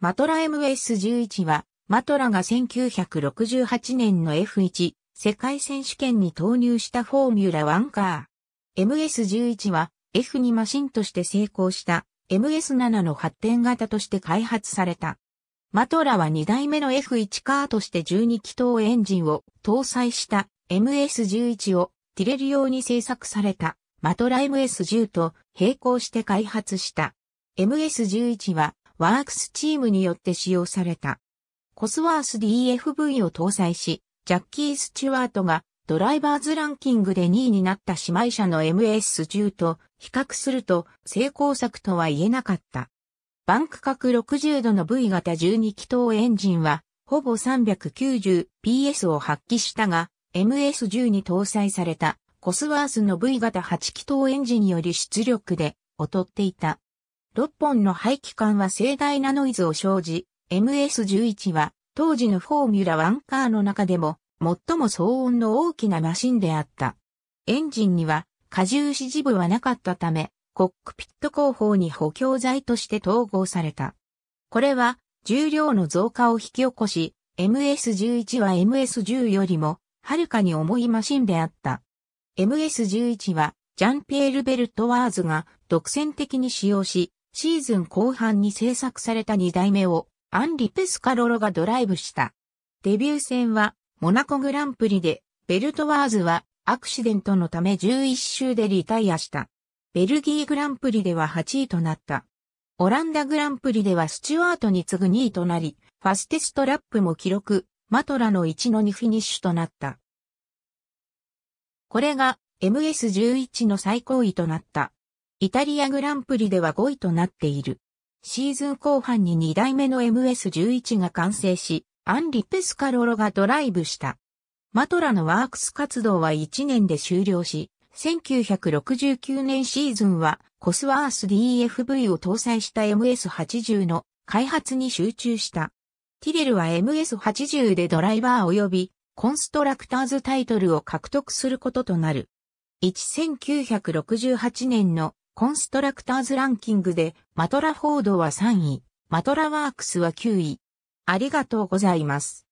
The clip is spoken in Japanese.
マトラ MS11 は、マトラが1968年の F1 世界選手権に投入したフォーミュラ1カー。MS11 は F2 マシンとして成功した MS7 の発展型として開発された。マトラは2代目の F1 カーとして12気筒エンジンを搭載した MS11 をティレル用に製作されたマトラ MS10 と並行して開発した。MS11 はワークスチームによって使用された。コスワース DFV を搭載し、ジャッキー・スチュワートがドライバーズランキングで2位になった姉妹車の MS10 と比較すると成功作とは言えなかった。バンク角60度の V 型12気筒エンジンはほぼ 390PS を発揮したが MS10 に搭載されたコスワースの V 型8気筒エンジンより出力で劣っていた。6本の排気管は盛大なノイズを生じ、MS11 は当時のフォーミュラ1カーの中でも最も騒音の大きなマシンであった。エンジンには荷重支持部はなかったため、コックピット後方に補強材として統合された。これは重量の増加を引き起こし、MS11 は MS10 よりもはるかに重いマシンであった。MS11 はジャンピエール・ベルトワーズが独占的に使用し、シーズン後半に制作された2代目をアンリ・ペスカロロがドライブした。デビュー戦はモナコグランプリでベルトワーズはアクシデントのため11周でリタイアした。ベルギーグランプリでは8位となった。オランダグランプリではスチュワートに次ぐ2位となり、ファステストラップも記録、マトラの1の2フィニッシュとなった。これが MS11 の最高位となった。イタリアグランプリでは5位となっている。シーズン後半に2代目の MS11 が完成し、アンリ・ペスカロロがドライブした。マトラのワークス活動は1年で終了し、1969年シーズンはコスワース DFV を搭載した MS80 の開発に集中した。ティレルは MS80 でドライバー及びコンストラクターズタイトルを獲得することとなる。1968年のコンストラクターズランキングで、マトラフォードは3位、マトラワークスは9位。ありがとうございます。